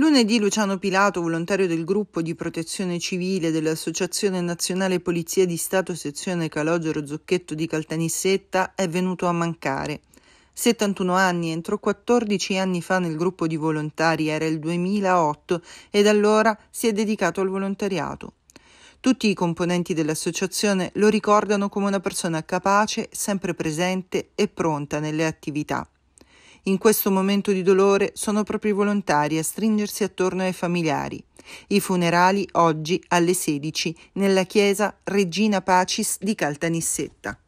Lunedì Luciano Pilato, volontario del gruppo di protezione civile dell'Associazione Nazionale Polizia di Stato sezione Calogero Zucchetto di Caltanissetta, è venuto a mancare. 71 anni, entrò 14 anni fa nel gruppo di volontari, era il 2008, e da allora si è dedicato al volontariato. Tutti i componenti dell'associazione lo ricordano come una persona capace, sempre presente e pronta nelle attività. In questo momento di dolore sono proprio i volontari a stringersi attorno ai familiari. I funerali oggi alle 16 nella chiesa Regina Pacis di Caltanissetta.